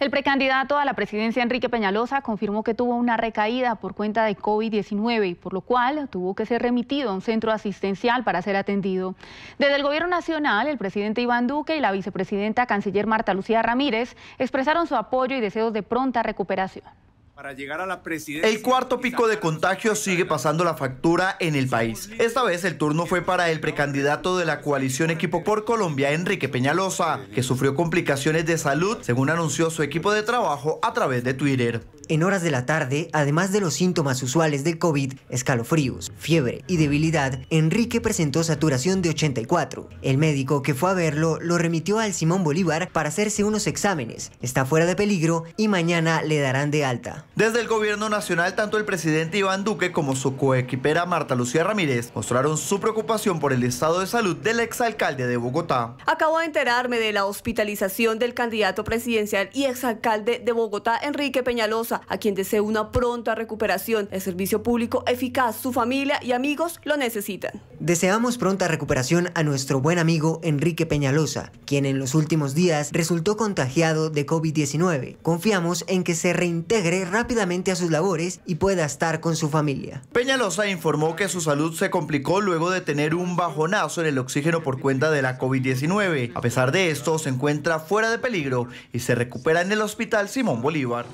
El precandidato a la presidencia, Enrique Peñalosa, confirmó que tuvo una recaída por cuenta de COVID-19, por lo cual tuvo que ser remitido a un centro asistencial para ser atendido. Desde el Gobierno Nacional, el presidente Iván Duque y la vicepresidenta canciller Marta Lucía Ramírez expresaron su apoyo y deseos de pronta recuperación llegar a la El cuarto pico de contagio sigue pasando la factura en el país. Esta vez el turno fue para el precandidato de la coalición Equipo por Colombia, Enrique Peñalosa, que sufrió complicaciones de salud, según anunció su equipo de trabajo a través de Twitter. En horas de la tarde, además de los síntomas usuales del COVID, escalofríos, fiebre y debilidad, Enrique presentó saturación de 84. El médico que fue a verlo lo remitió al Simón Bolívar para hacerse unos exámenes. Está fuera de peligro y mañana le darán de alta. Desde el gobierno nacional, tanto el presidente Iván Duque como su coequipera Marta Lucía Ramírez mostraron su preocupación por el estado de salud del exalcalde de Bogotá. Acabo de enterarme de la hospitalización del candidato presidencial y exalcalde de Bogotá, Enrique Peñalosa, a quien deseo una pronta recuperación. El servicio público eficaz, su familia y amigos lo necesitan. Deseamos pronta recuperación a nuestro buen amigo Enrique Peñalosa, quien en los últimos días resultó contagiado de COVID-19. Confiamos en que se reintegre rápidamente a sus labores y pueda estar con su familia. Peñalosa informó que su salud se complicó luego de tener un bajonazo en el oxígeno por cuenta de la COVID-19. A pesar de esto, se encuentra fuera de peligro y se recupera en el Hospital Simón Bolívar.